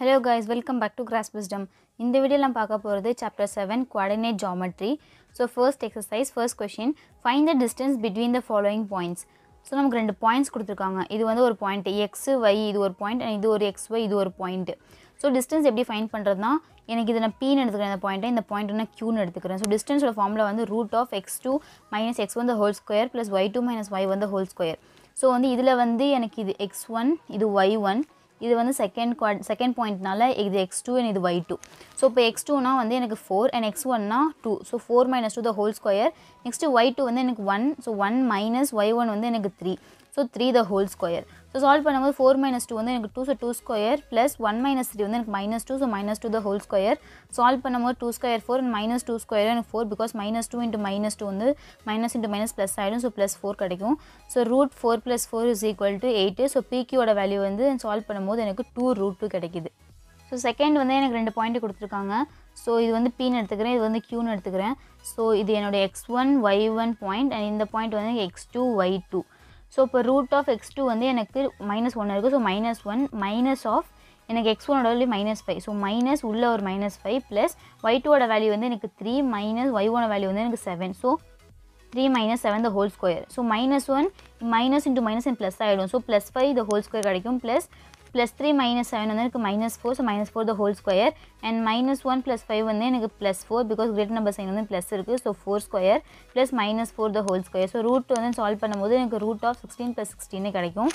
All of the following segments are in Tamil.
Hello guys welcome back to cross wisdom இந்த வீடியோ நான் பார்க்க போகிறது chapter seven coordinate geometry so first exercise first question find the distance between the following points so நமக்கு ரெண்டு பாயிண்ட்ஸ் கொடுத்துருக்காங்க இது வந்து ஒரு பாயிண்ட் எக்ஸ் ஒய் இது ஒரு பாயிண்ட் அண்ட் இது ஒரு எக்ஸ் ஒய் இது ஒரு பாயிண்ட் ஸோ டிஸ்டன்ஸ் எப்படி ஃபைண்ட் பண்ணுறதுனா எனக்கு இதை நான் பீன்னு எடுத்துக்கிறேன் இந்த பாயிண்ட்டை இந்த பாயிண்ட் நான் க்யூன்னு எடுத்துக்கிறேன் ஸோ டிஸ்டன்ஸோட ஃபார்மில் வந்து root of x two minus x வந்து whole square plus y two minus y வந்து ஹோல் ஸ்கொயர் ஸோ வந்து இதில் வந்து எனக்கு இது எக்ஸ் ஒன் இது ஒய் ஒன் இது வந்து செகண்ட் குவாட் செகண்ட் பாயிண்ட்னால இது எக்ஸ் டூ அண்ட் இது ஒய் டூ ஸோ இப்போ எக்ஸ் டூனா வந்து எனக்கு ஃபோர் அண்ட் எக்ஸ் ஒன்னா two so four minus two the whole square next y two வந்து எனக்கு one so one minus y one வந்து எனக்கு three so three the whole square so solve பண்ணும்போது ஃபோர் மைனஸ் டூ வந்து எனக்கு two so two square plus one minus three வந்து எனக்கு minus two so minus two the whole square solve பண்ணும்போது two square four and minus two square எனக்கு four because minus two into minus two வந்து மைனஸ் இன்ட்டு மைனஸ் ப்ளஸ் ஆகிடும் ஸோ ப்ளஸ் ஃபோர் கிடைக்கும் so root four plus four is equal to eight so பிக்கியோட வேல்யூ வந்து சால்வ் பண்ணும்போது எனக்கு டூ ரூட் டூ கிடைக்கிது ஸோ செகண்ட் வந்து எனக்கு ரெண்டு பாயிண்ட் கொடுத்துருக்காங்க ஸோ இது வந்து பின்னு எடுத்துக்கிறேன் இது வந்து க்யூன்னு எடுத்துக்கிறேன் ஸோ இது என்னோடய x one y one point and இந்த பாயிண்ட் வந்து x two y two so இப்போ ரூட் ஆஃப் எக்ஸ் டூ வந்து எனக்கு மைனஸ் ஒன் இருக்குது so minus one minus of எனக்கு எக்ஸ் ஒனோட value minus five so minus உள்ள ஒரு மைனஸ் ஃபைவ் ப்ளஸ் ஒய் டூவோட வேல்யூ வந்து எனக்கு three minus y one value வந்து எனக்கு seven so three minus seven the whole square so minus one minus into minus and plus ஆகிடும் so plus five the whole square கிடைக்கும் plus plus three minus seven வந்து எனக்கு minus four so minus four the whole square and minus one plus five வந்து எனக்கு plus four because great number sign வந்து ப்ளஸ் இருக்குது so four square plus minus four the whole square so root வந்து சால்வ் பண்ணும்போது எனக்கு ரூட் ஆஃப் சிக்ஸ்டீன் ப்ளஸ் சிக்ஸ்டீனே கிடைக்கும்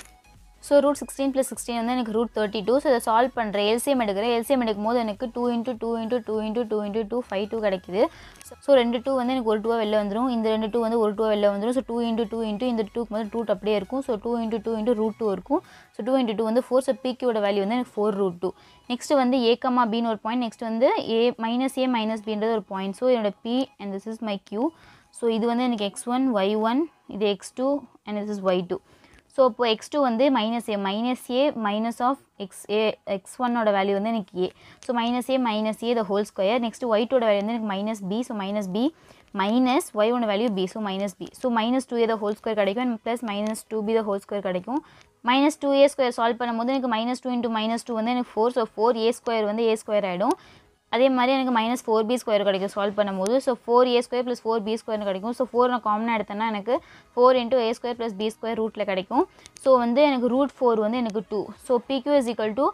so root sixteen plus sixteen வந்து எனக்கு ரூட் தேர்ட்டி டூ ஸோ இதை சால்வ் பண்ணுறேன் எல்சிஎம் எடுக்கிறேன் எல்சிஎம் எடுக்கும் போது எனக்கு two into two into two into two into two five two கிடைக்குது ஸோ ரெண்டு டூ வந்து எனக்கு ஒரு டூவாக வெளில வந்துடும் இந்த ரெண்டு டூ வந்து ஒரு டூவாக வெளில வந்துடும் so two into two into இந்த டூக்கு வந்து ரூட் அப்படியே இருக்கும் so two into two into root two இருக்கும் ஸோ டூ இன்ட்டு டூ வந்து ஃபோர் ஸோ பிக்கியோட வேல்யூ வந்து எனக்கு ஃபோர் ரூட் டூ நெக்ஸ்ட் வந்து ஏக்கமா பின்னு ஒரு பாயிண்ட் நெக்ஸ்ட் வந்து ஏ மைனஸ் ஏ மைனஸ் பின்றது ஒரு பாயிண்ட் ஸோ என்னோட B and this is my Q so இது வந்து எனக்கு எக்ஸ் ஒன் ஒய் ஒன் இது x two and this is y two so இப்போ எக்ஸ் டூ வந்து minus A minus A minus of x A x ஒன்னோட வேல்யூ வந்து எனக்கு A so minus A minus A the whole square next y டூட வேல்யூ வந்து எனக்கு minus B so minus B minus y one value B so minus B so minus two A the whole square கிடைக்கும் எனக்கு plus minus two B the whole square கிடைக்கும் minus two A square solve பண்ணும்போது எனக்கு minus two into minus two வந்து எனக்கு four so four A square வந்து ஏ ஸ்கொயர் ஆகிடும் அதே மாதிரி எனக்கு மைனஸ் ஃபோர் பி ஸ்கொயர் கிடைக்கும் சால்வ் பண்ணும்போது so four A square plus four B ஸ்கொயர்னு கிடைக்கும் ஸோ ஃபோர் நான் காமனாக எடுத்தேன்னா எனக்கு four into A square plus B square ரூட்டில் கிடைக்கும் ஸோ வந்து எனக்கு ரூட் ஃபோர் வந்து எனக்கு two so PQ is equal to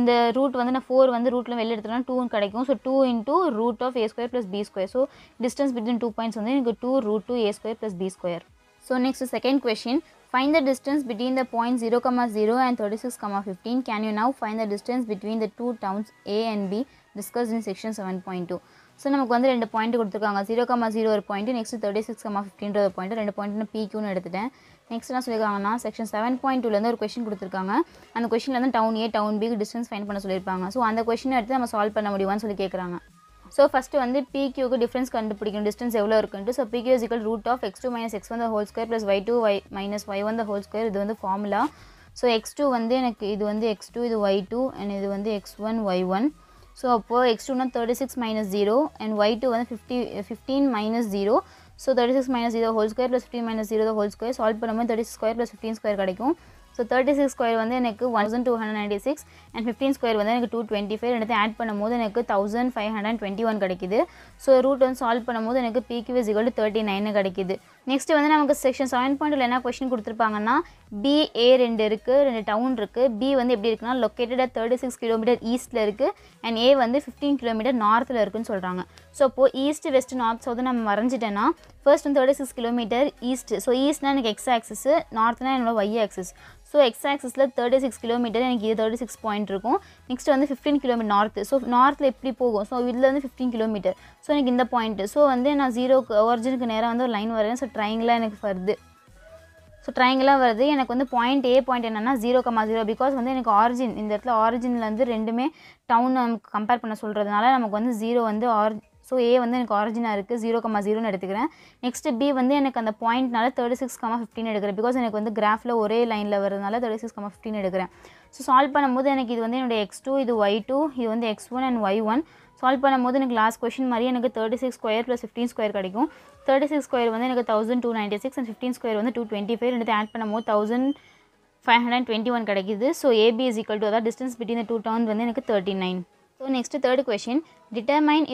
இந்த ரூட் வந்து நான் ஃபோர் வந்து ரூட்டில் வெளியே எடுத்துனா டூ கிடைக்கும் so two into root of A square plus B square so distance between two points வந்து எனக்கு two root two A square plus B square so next second question Find the distance between the points 0, 0 and 36, 15. Can you now find the distance between the two towns A and B discussed in section 7.2? So நமக்கு வந்து ரெண்டு பாயிண்ட் கொடுத்துருக்காங்க ஜீரோ கமா ஜீரோ ஒரு point next thirty six comma ஃபிஃப்டின்ற ஒரு பாயிண்ட் ரெண்டு பாயிண்ட் பிக்யூன்னு எடுத்துட்டேன் நெக்ஸ்ட் நான் சொல்லியிருக்காங்கன்னா செக்ஷன் செவன் பாயிண்ட் டூலேருந்து ஒரு கொஷின் கொடுத்துருக்காங்க அந்த கொஷினில் வந்து டவுன் ஏ டவுன் பிக்கு டிஸ்டன்ஸ் ஃபைன் பண்ண சொல்லியிருப்பாங்க ஸோ அந்த கொஷினை எடுத்து நம்ம சால்வ் பண்ண முடியுமான்னு சொல்லி கேட்குறாங்க ஸோ ஃபஸ்ட்டு வந்து பிக்யூக்கு டிஃப்ரென்ஸ் கண்டுபிடிக்கணும் டிஸ்டன்ஸ் எவ்வளோ இருக்குன்ட்டு so PQ is equal root of x two minus x வந்த whole square plus y two y minus y வந்த ஹோல் ஸ்கொயர் இது வந்து ஃபார்முலா ஸோ எக்ஸ் டூ வந்து எனக்கு இது வந்து எக்ஸ் டூ இது ஒய் டூ அண்ட் இது வந்து x one y one so அப்போது எக்ஸ் டூனா thirty six minus zero and y two வந்து fifty fifteen minus zero so thirty six minus zero whole square plus fifteen minus zero whole square solve பண்ணும்போது thirty square plus fifteen square கிடைக்கும் ஸோ தேர்ட்டி சிக்ஸ் ஸ்கொயர் வந்து எனக்கு one thousand two hundred ninety six and fifteen square வந்து எனக்கு டூ டுவெண்ட்டி ஃபைவ் ரெண்டு ஆட் பண்ணும்போது எனக்கு thousand five hundred twenty one கிடைக்குது ஸோ ரூட் வந்து சால்வ் பண்ணும்போது எனக்கு பிக்யூ இஸ் தேர்ட்டி நைன் கிடைக்குது நெக்ஸ்ட் வந்து நமக்கு செக்ஷன் செவன் பாயிண்ட்டில் என்ன கொஸ்டின் கொடுத்துருப்பாங்கன்னா பிஏ ரெண்டு இருக்குது ரெண்டு டவுன் இருக்குது பி வந்து எப்படி இருக்குன்னா லொக்கேட்டடாக தேர்ட்டி சிக்ஸ் கிலோமீட்டர் ஈஸ்ட்டில் இருக்குது அண்ட் ஏ வந்து ஃபிஃப்டீன் கிலோமீட்டர் நார்த்தில் இருக்குன்னு சொல்கிறாங்க ஸோ அப்போது ஈஸ்ட்டு வெஸ்ட்டு நார்த் சவுத்து நம்ம வரைஞ்சிட்டேன்னா ஃபர்ஸ்ட் வந்து thirty six kilometre east so ஈஸ்ட்னா எனக்கு எக்ஸ் ஆக்சஸ் நார்த்னா என்னோட ஒய் ஆக்சஸ் ஸோ எக்ஸ் ஆக்சஸில் தேர்ட்டி சிக்ஸ் கிலோமீட்டர் எனக்கு இது தேர்ட்டி சிக்ஸ் பாயிண்ட் இருக்கும் நெக்ஸ்ட் வந்து ஃபிஃப்டீன் கிலோமீட்டர் நார்த்து ஸோ நார்த்தில் எப்படி போகும் ஸோ இதில் வந்து ஃபிஃப்டீன் கிலோமீட்டர் ஸோ எனக்கு இந்த பாயிண்ட்டு ஸோ வந்து நான் ஜீரோக்கு ஒரிஜினுக்கு நேராக வந்து ஒரு லைன் வரேன் ஸோ ட்ரைங்கலாக எனக்கு வருது ஸோ ட்ரைங்கலாக வருது எனக்கு வந்து பாயிண்ட் ஏ பாயிண்ட் என்னென்னா ஜீரோ கமா ஜீரோ பிகாஸ் வந்து எனக்கு ஆரிஜின் இந்த இடத்துல ஆரிஜினில் வந்து ரெண்டுமே டவுன் நமக்கு கம்பேர் பண்ண சொல்கிறதுனால நமக்கு வந்து ஜீரோ வந்து ஆர் ஸோ ஏ வந்து எனக்கு ஆரிஜினாக இருக்குது ஜீரோ கமா ஜீரோன்னு எடுத்துக்கிறேன் நெக்ஸ்ட் பி வந்து எனக்கு அந்த பாயிண்ட்னால தேர்ட்டி சிக்ஸ் கம்மா ஃபிஃப்டின் எடுக்கிறேன் பிகாஸ் எனக்கு வந்து கிராஃபில் ஒரே லைனில் வரதுனால தேர்ட்டி சிக்ஸ் கம்மா ஃபிஃப்டின் எடுக்கிறேன் ஸோ சால்வ் பண்ணும்போது எனக்கு இது வந்து என்னோடய எக்ஸ் டூ இது ஒய் டூ இது வந்து x one and y one solve பண்ணும்போது எனக்கு லாஸ்ட் கொஷின் மாதிரி எனக்கு thirty six square plus fifteen square கிடைக்கும் தேர்ட்டி சிக்ஸ் ஸ்கொயர் வந்து எனக்கு thousand two ninety six and fifteen square வந்து டூ டுவெண்ட்டி ஃபைவ் ரெண்டு ஆட் பண்ணும்போது thousand five hundred twenty one கிடைக்குது so AB is equal to அதாவது டிஸ்டன்ஸ் பிட்வீன் டூ டவுன் வந்து எனக்கு thirty nine so question next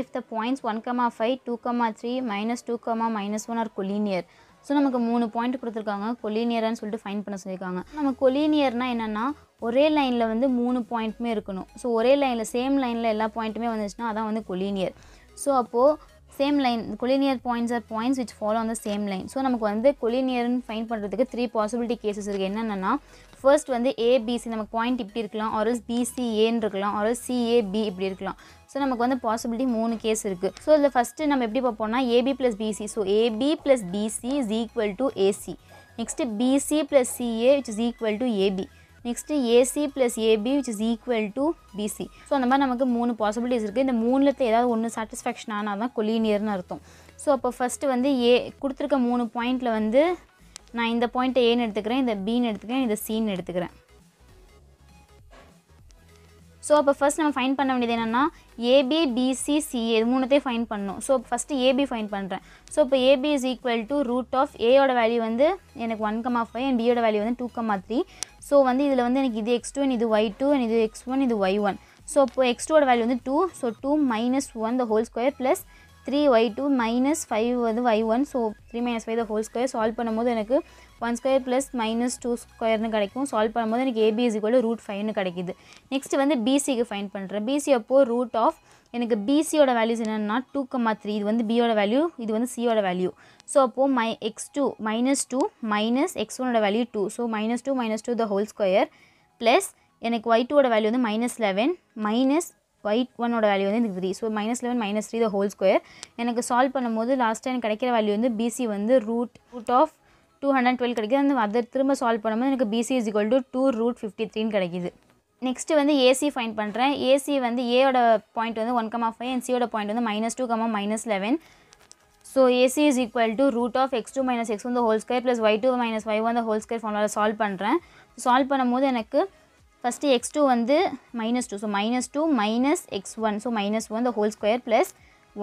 if the determine one comma points two comma three minus two comma minus one are collinear so நமக்கு மூணு பாயிண்ட் கொடுத்துருக்காங்க கொலீனியர்னு சொல்லிட்டு ஃபைன் பண்ண சொல்லியிருக்காங்க நம்ம கொலினியர்னால் என்னென்னா ஒரே லைனில் வந்து மூணு பாயிண்ட்டுமே இருக்கணும் ஸோ ஒரே லைனில் சேம் லைனில் எல்லா பாயிண்ட்டுமே வந்துச்சுன்னா அதான் வந்து கொலீனியர் ஸோ அப்போது same line collinear points are points which follow on same line so நமக்கு வந்து கொலினியர்னு ஃபைன் பண்ணுறதுக்கு த்ரீ பாசிபிலிட்டி கேசஸ் இருக்குது என்னென்னா ஃபர்ஸ்ட் வந்து ஏபிசி நம்ம பாயிண்ட் இப்படி இருக்கலாம் ஆர்எஸ் பிசிஏன்னு இருக்கலாம் ஆர்எஸ் சிஏபி இப்படி இருக்கலாம் ஸோ நமக்கு வந்து பாசிபிலிட்டி மூணு கேஸ் இருக்குது ஸோ இதில் ஃபஸ்ட்டு நம்ம எப்படி பார்ப்போம்னா AB plus BC so AB plus BC is equal to AC next BC plus CA which is equal to AB next AC plus AB which is equal to BC so அந்த மாதிரி நமக்கு மூணு பாசிபிலிட்டிஸ் இருக்குது இந்த மூணுலத்தில் ஏதாவது ஒன்று சாட்டிஸ்ஃபேக்ஷன் ஆனால் தான் கொலீனியர்னு அர்த்தம் ஸோ அப்போ ஃபஸ்ட்டு வந்து ஏ கொடுத்துருக்க மூணு பாயிண்ட்டில் வந்து நான் இந்த பாயிண்ட்டை ஏன்னு எடுத்துக்கிறேன் இந்த பின்னு எடுத்துக்கிறேன் இந்த சின்னு எடுத்துக்கிறேன் ஸோ அப்போ ஃபஸ்ட் நம்ம ஃபைன் பண்ண வேண்டியது என்னென்னா ஏபி பிசி சிஏ இது மூணுத்தையும் ஃபைன் பண்ணணும் ஸோ ஃபஸ்ட்டு ஏபி ஃபைன் பண்ணுறேன் ஸோ இப்போ AB is equal to root of ஏயோட வேல்யூ வந்து எனக்கு ஒன் கமா ஃபைவ் அண்ட் பியோட வேல்யூ வந்து டூ கமா த்ரீ ஸோ வந்து இதில் வந்து எனக்கு இது எக்ஸ் டூ அண்ட் இது ஒய் டூ அண்ட் இது எக்ஸ் ஒன் இது ஒய் ஒன் ஸோ இப்போ எக்ஸ் டூவோட வேல்யூ வந்து two so two minus one the whole square plus three y two minus five வந்து y one so three minus five the whole square solve பண்ணும்போது எனக்கு one square plus minus two ஸ்கொயர்னு கிடைக்கும் சால்வ் பண்ணும்போது எனக்கு ஏபிஎஸ் ஈக்குவல் ரூட் ஃபைவ்னு கிடைக்குது நெக்ஸ்ட் வந்து பிசிக்கு ஃபைன் பண்ணுறேன் பிசி அப்போது ரூட் ஆஃப் எனக்கு பிசியோட வேல்யூஸ் என்னென்னா டூ கம்மா த்ரீ இது வந்து பியோட வேல்யூ இது வந்து சியோட வேல்யூ ஸோ அப்போது my x two minus two minus x ஒனோட value two so minus two minus two the whole square plus எனக்கு ஒய் டூவோட வேல்யூ வந்து மைனஸ் லெவன் மைனஸ் ஒயிட் ஒன்னோட வேல்யூ வந்து எனக்கு three so minus eleven minus three the whole square எனக்கு சால்வ் பண்ணும்போது லாஸ்ட்டாக எனக்கு கிடைக்கிற வேல்யூ வந்து பிசி வந்து root root of two hundred twelve கிடைக்குது அந்த அதை திரும்ப சால்வ் பண்ணும்போது எனக்கு BC is equal to two root fifty த்ரீன்னு கிடைக்கிது நெக்ஸ்ட்டு வந்து ஏசி ஃபைன் பண்ணுறேன் ஏசி வந்து ஏயோட பாயிண்ட் வந்து ஒன் கமா ஃபைவ் அண்ட் சியோட பாயிண்ட் வந்து minus two comma minus eleven so AC is equal to root of x two minus x வந்து whole square plus y two minus y வந்து ஹோல் ஸ்கொயர் ஃபார்மில் சால்வ் பண்ணுறேன் சால்வ் பண்ணும்போது எனக்கு ஃபஸ்ட்டு எக்ஸ் டூ வந்து minus two so minus two minus x one so minus one the whole square plus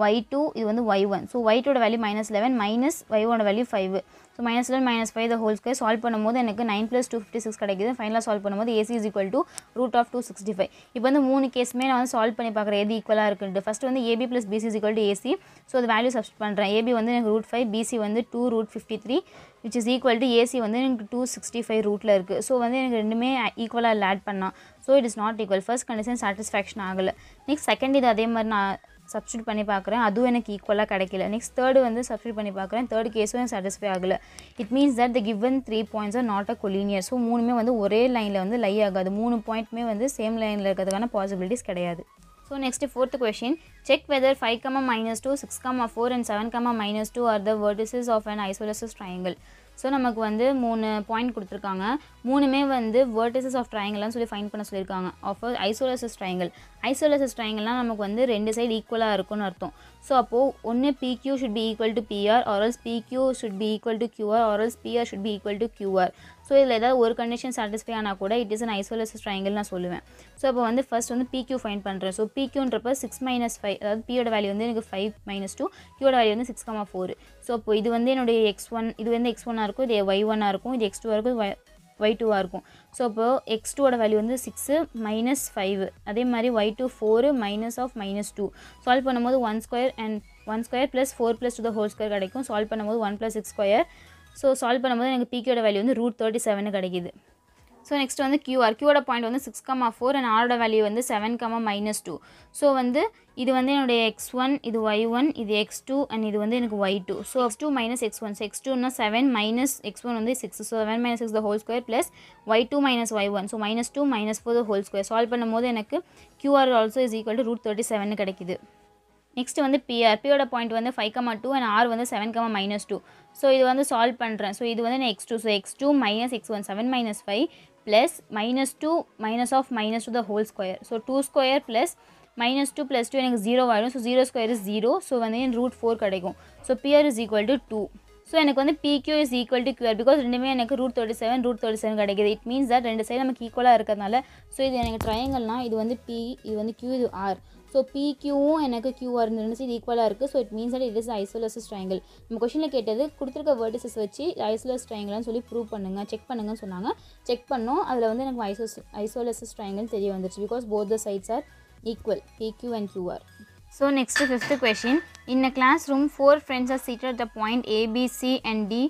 y two இது வந்து ஒய் ஒன் ஸோ ஒய் டூட value minus eleven minus y one value five so minus one minus five the whole square solve பண்ணும்போது எனக்கு nine plus two fifty six கிடைக்குது ஃபைனலாக சால்வ் பண்ணும்போது AC is equal to root of two sixty five இப்போ வந்து மூணு கேஸுமே நான் வந்து சால்வ் பண்ணி பார்க்குறேன் எது ஈக்குவலாக இருக்குன்ட்டு ஃபஸ்ட்டு வந்து AB plus BC is equal to AC so அது வேல்யூ சப்ஸ்ட் பண்ணுறேன் ஏபி வந்து எனக்கு ரூட் ஃபைவ் பிசி வந்து two root fifty three which is equal to AC வந்து எனக்கு டூ சிக்ஸ்டி ஃபைவ் ரூட்டில் இருக்குது ஸோ வந்து எனக்கு ரெண்டுமே ஈக்குவலாக ஆட் பண்ணால் so it is not equal first condition satisfaction ஆகலை நெக்ஸ்ட் செகண்ட் இது அதே மாதிரி நான் சப்ஸ்டியூட் பண்ணி பார்க்குறேன் அதுவும் எனக்கு ஈக்குவலாக கிடைக்கல நெக்ஸ்ட் தேர்டு வந்து சப்ஸ்டியூட் பண்ணி பார்க்குறேன் தேர்ட் கேஸும் எனக்கு சாட்டிஸ்ஃபை ஆகலை it means that the given three points are not a collinear so மூணுமே வந்து ஒரே லைனில் வந்து லை ஆகாது மூணு பாயிண்ட்மே வந்து சேம் லைனில் இருக்கிறதுக்கான பாசிபிலிட்டிஸ் கிடையாது so next fourth question Check whether 5, comma minus 2, 6, comma four and 7, comma minus two are the vertices of an isosceles triangle. So நமக்கு வந்து மூணு பாயிண்ட் கொடுத்துருக்காங்க மூணுமே வந்து வேர்டிசஸ் ஆஃப் ட்ரையாங்கல்னு சொல்லி ஃபைன் பண்ண சொல்லியிருக்காங்க ஆஃப் ஐசோலசஸ் ட்ரையாங்கல் ஐசோலசஸ் ட்ரையாங்கல்னால் நமக்கு வந்து ரெண்டு சைடு ஈக்குவலாக இருக்கும்னு அர்த்தம் ஸோ அப்போது ஒன்று PQ should be equal to PR or else PQ should be equal to QR or else PR should be equal to QR so இதில் ஏதாவது ஒரு கண்டிஷன் சாட்டிஸ்ஃபை ஆனால் கூட it is an isosceles triangle நான் சொல்லுவேன் ஸோ அப்போ வந்து ஃபர்ஸ்ட் வந்து பிக்யூ ஃபைன் பண்ணுறேன் ஸோ பிக்யூன்றப்ப சிக்ஸ் மைனஸ் ஃபைவ் ஃபைவ் அதாவது பியோட வேல்யூ வந்து எனக்கு ஃபைவ் மைனஸ் டூ கியோட வேல்யூ வந்து சிக்ஸ் காமா ஃபோர் ஸோ அப்போ இது வந்து என்னுடைய எக்ஸ் ஒன் இது வந்து எக்ஸ் ஒன்னாக இருக்கும் இது ஒய் ஒன்னாக இருக்கும் இது எக்ஸ் டூவாக இருக்கும் ஒய் டூவாக இருக்கும் ஸோ அப்போது எக்ஸ் டூவோட வேல்யூ வந்து சிக்ஸு மைனஸ் ஃபைவ் அதே மாதிரி y two four minus of minus two solve பண்ணும்போது one square and one square plus four plus two the whole square கிடைக்கும் சால்வ் பண்ணும்போது one plus six square so solve பண்ணும்போது எனக்கு பிகேட வேல்யூ வந்து ரூட் தேர்ட்டி செவனு கிடைக்கிது ஸோ நெக்ஸ்ட் வந்து கியூஆர் கியூவோட பாயிண்ட் வந்து சிக்ஸ் கமா ஃபோர் அண்ட் ஆரோட வேல்யூ வந்து seven comma minus two so வந்து இது வந்து என்னுடைய எக்ஸ் ஒன் இது ஒய் ஒன் இது எக்ஸ் டூ அண்ட் இது வந்து எனக்கு y two so x two minus x one x டூனா செவன் மைனஸ் எக்ஸ் ஒன் வந்து six so seven minus six whole square plus y two minus y one so minus two minus four the whole square solve பண்ணும்போது எனக்கு QR also is equal to root thirty seven கிடைக்குது நெக்ஸ்ட்டு வந்து பிஆர் பியோட பாயிண்ட் வந்து five comma two and R வந்து seven comma minus two so இது வந்து சால்வ் பண்ணுறேன் ஸோ இது வந்து நான் x two so x two minus x one seven minus five plus minus two minus of minus two the whole square so two square plus minus two plus two எனக்கு ஜீரோ ஆகிடும் so zero square is zero so வந்து என் ரூட் ஃபோர் கிடைக்கும் so PR is equal to two so எனக்கு வந்து PQ is equal to QR because ரெண்டுமே எனக்கு root thirty seven root thirty seven கிடைக்கிது இட் மீன்ஸ் தட் ரெண்டு சைடு நமக்கு ஈக்குவலாக இருக்கிறதுனால ஸோ இது எனக்கு ட்ரையங்கள்னா இது வந்து பி இது வந்து கியூ இது ஆர் ஸோ பிக்யூவும் எனக்கு கியூவாக இருந்துருந்துச்சு இது ஈக்குவலாக இருக்குது so it means at it is isosceles triangle நம்ம கொஷனில் கேட்டது கொடுத்துருக்க வேர்டிசஸ் வச்சு ஐசோலஸ் ட்ரையாங்கிள்னு சொல்லி ப்ரூவ் பண்ணுங்கள் செக் பண்ணுங்கன்னு சொன்னாங்க செக் பண்ணோம் அதில் வந்து எனக்கு ஐசோஸ் ஐசோலசஸ் ட்ரையாங்கிள் தெரிய வந்துருச்சு because both the sides are equal Q and QR so next fifth question இந்த class room four friends are at the point ABC and D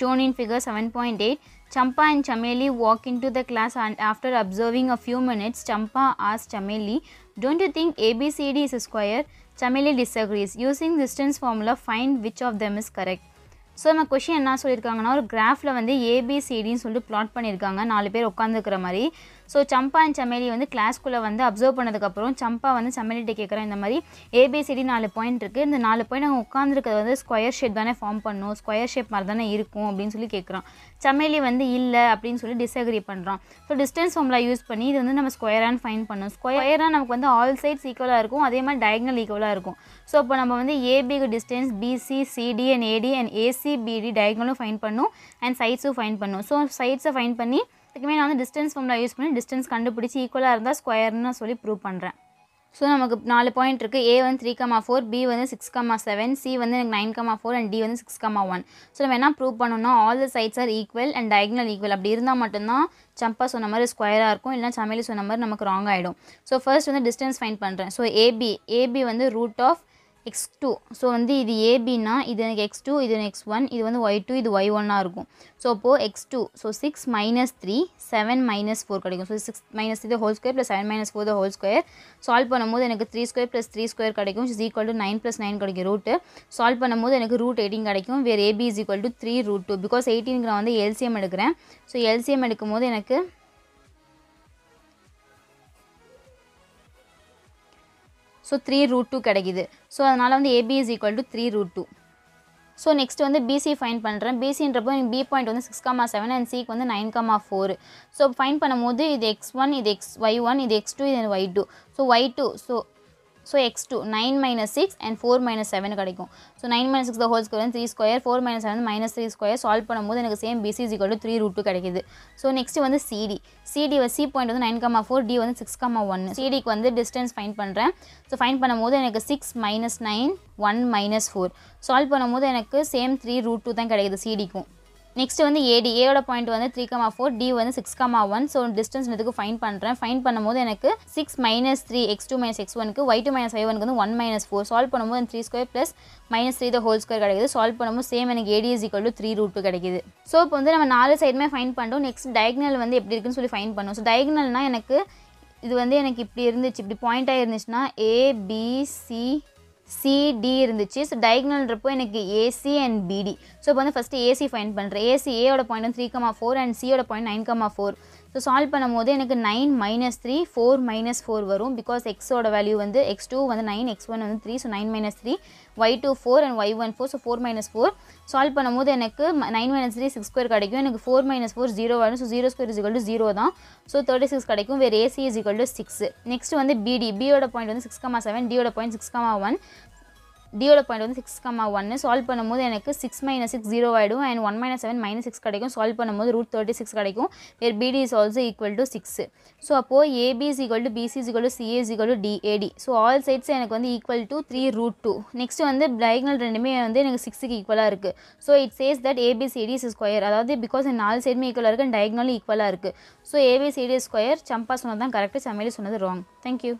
shown in figure seven point eight Champa and Chameli walk to the class and after observing a minutes Champa Champa Chameli Don't you think ABCD is a square? Chameli disagrees. Using distance formula, find which of them is correct. So நம்ம கொஷின் என்ன சொல்லியிருக்காங்கன்னா ஒரு கிராஃபில் வந்து ஏபிசிடின்னு சொல்லிட்டு பிளாட் பண்ணியிருக்காங்க நாலு பேர் உட்காந்துருக்கிற மாதிரி ஸோ சம்பா அண்ட் சமேலி வந்து கிளாஸ்க்குள்ளே வந்து அப்சர்வ் பண்ணதுக்கப்புறம் சம்பா வந்து சமேலிட்ட கேட்குறேன் இந்த மாதிரி ஏபிசிடி நாலு பாயிண்ட் இருக்குது இந்த நாலு பாயிண்ட் நாங்கள் உட்காந்துருக்கிறது வந்து ஸ்கொயர் ஷேப் தானே ஃபார்ம் பண்ணும் ஸ்கொயர் ஷேப் மாதிரி தானே இருக்கும் அப்படின்னு சொல்லி கேட்குறான் சமேலி வந்து இல்லை அப்படின்னு சொல்லி டிஸ்அக்ரி பண்ணுறான் ஸோ டிஸ்டன்ஸ் ஃபார்ம்லாம் யூஸ் பண்ணி இது வந்து நம்ம ஸ்கொயரான்னு ஃபைன் பண்ணோம் ஸ்கொயராக நமக்கு வந்து ஆல் சைட்ஸ் ஈக்குவலாக இருக்கும் அதே மாதிரி டயக்னல் ஈக்குவலாக இருக்கும் ஸோ இப்போ நம்ம வந்து ஏபிக்கு distance BC CD and AD and ACBD டயக்னலும் ஃபைன் பண்ணும் அண்ட் சைட்ஸும் ஃபைன் பண்ணும் ஸோ சைட்ஸை ஃபைன் பண்ணி இதுக்குமே நான் வந்து டிஸ்டன்ஸ் ஃபார்மில் யூஸ் பண்ணி டிஸ்டன்ஸ் கண்டுபிடிச்சி ஈக்குவலாக இருந்தால் ஸ்கொயர்னு சொல்லி ப்ரூவ் பண்ணுறேன் ஸோ நமக்கு நாலு பாயிண்ட் இருக்குது ஏ வந்து த்ரீ கமா ஃபோர் பி வந்து சிக்ஸ் கமா செவன் சி வந்து எனக்கு nine comma four and D வந்து சிக்ஸ் கமா ஒன் ஸோ நம்ம என்ன ப்ரூவ் பண்ணணும்னா all the sides are equal and diagonal equal அப்படி இருந்தால் மட்டும்தான் சம்பா சொன்ன மாதிரி ஸ்கொயராக இருக்கும் இல்லைனா சமையல் சொன்ன மாதிரி நமக்கு ராங் ஆகிடும் ஸோ ஃபர்ஸ்ட் வந்து டிஸ்டன்ஸ் ஃபைன் பண்ணுறேன் ஸோ ஏபி ஏபி வந்து root of x two so வந்து இது ஏபின்னா இது எனக்கு எக்ஸ் டூ இது எக்ஸ் ஒன் இது வந்து ஒய் டூ இது ஒய் ஒன்னாக இருக்கும் ஸோ அப்போது x two so six minus three seven minus four கிடைக்கும் so six minus three whole square plus seven minus four whole square solve பண்ணும்போது எனக்கு three square plus three square கிடைக்கும் is equal to nine plus nine கிடைக்கும் ரூட்டு சால்வ் பண்ணும்போது எனக்கு ரூட் எயிட்டிங் கிடைக்கும் வேறு AB is equal to three root two because எயிட்டீனுக்கு நான் வந்து எல்சிஎம் எடுக்கிறேன் ஸோ எல்சிஎம் எடுக்கும்போது எனக்கு ஸோ த்ரீ ரூட் டூ கிடைக்கிது ஸோ அதனால் வந்து AB is equal to three root two so next வந்து பிசி ஃபைன் பண்ணுறேன் பிசின்றப்போ எனக்கு பி பாயிண்ட் வந்து சிக்ஸ் காமா செவன் அண்ட் சிக்கு வந்து nine comma four so find பண்ணும்போது இது எக்ஸ் ஒன் இது எக்ஸ் ஒய் ஒன் இது எக்ஸ் டூ இது y two so y two so so x two nine minus six and four minus seven கிடைக்கும் so nine minus six whole square three square four minus seven minus three square solve பண்ணும்போது எனக்கு same BC is three root two கிடைக்குது ஸோ நெக்ஸ்ட் வந்து சிடி சிடி சி பாயிண்ட் வந்து நைன் கம்மா ஃபோர் டி வந்து சிக்ஸ் கமா ஒன் சிடிக்கு வந்து டிஸ்டன்ஸ் ஃபைன் பண்ணுறேன் ஸோ ஃபைன் பண்ணும்போது எனக்கு six minus nine one minus four solve பண்ணும்போது எனக்கு சேம் த்ரீ ரூட் டூ தான் கிடைக்குது சிடிக்கும் நெக்ஸ்ட் வந்து ஏடி ஏட பாயிண்ட் வந்து த்ரீ கமா ஃபோர் டி வந்து six comma one so distance இதுக்கு ஃபைன் பண்ணுறேன் ஃபைன் பண்ணும்போது எனக்கு six minus three x two minus x ஒனுக்கு ஒய் டூ மைனஸ் ஃபைவ் ஒனுக்கு வந்து ஒன் மைனஸ் ஃபோர் சால்வ் பண்ணும்போது three square plus minus three the whole square கிடைக்குது சால்வ் பண்ணும்போது சேம் எனக்கு AD is equal to three root கிடைக்குது ஸோ இப்போ வந்து நம்ம நாலு சைடுமே ஃபைன் பண்ணுறோம் நெக்ஸ்ட் டயக்னல் வந்து எப்படி இருக்குன்னு சொல்லி ஃபைன் பண்ணும் ஸோ டயக்னல்னா எனக்கு இது வந்து எனக்கு இப்படி இருந்துச்சு இப்படி பாயிண்ட் இருந்துச்சுன்னா ஏபிசி சிடி இருந்துச்சு ஸோ டயக்னல்ன்றப்போ எனக்கு ஏசி அண்ட் பிடி ஸோ இப்போ வந்து ஃபஸ்ட்டு ஏசி ஃபைன் பண்ணுறேன் ஏசி ஏயோட பாயிண்ட் வந்து த்ரீ கமா ஃபோர் அண்ட் சியோட point nine comma four so solve பண்ணும்போது எனக்கு nine minus three four minus four வரும் பிகாஸ் எக்ஸோட வேல்யூ வந்து எக்ஸ் டூ வந்து நைன் எக்ஸ் ஒன் வந்து three so nine minus three y two four and y one four so four minus four solve பண்ணும்போது எனக்கு nine minus three six square கிடைக்கும் எனக்கு ஃபோர் மைனஸ் ஃபோர் ஜீரோ வரும் so zero square is equal to zero தான் ஸோ தேர்ட்டி சிக்ஸ் கிடைக்கும் வேறு AC is equal to six next வந்து பிடி பியோட பாயிண்ட் வந்து சிக்ஸ் கமா செவன் டியோட பாயிண்ட் சிக்ஸ் கமா ஒன் டியோட பாயிண்ட் வந்து சிக்ஸ் கம்மா ஒன்று சால்வ் பண்ணும்போது எனக்கு சிக்ஸ் மைனஸ் சிக்ஸ் ஜீரோ ஆகிடும் and one minus seven minus six கிடைக்கும் சால்வ் பண்ணும்போது ரூட் தேர்ட்டி சிக்ஸ் கிடைக்கும் where BD is also equal to six so அப்போது AB is equal to BC equal to CA equal to DAD so all sides எனக்கு வந்து equal to three root two next வந்து டயக்னல் ரெண்டுமே வந்து எனக்கு சிக்ஸுக்கு ஈக்குவலாக இருக்குது so it says that ABCD is square அதாவது பிகாஸ் என் நாலு சைடுமே ஈக்குவலாக இருக்குது அண்ட் டயக்னலும் ஈக்குவலாக இருக்குது ஸோ ஏபிசிடி ஸ்கொயர் சம்பா சொன்னது தான் கரெக்டு சமையலி சொன்னது ராங் தேங்க்யூ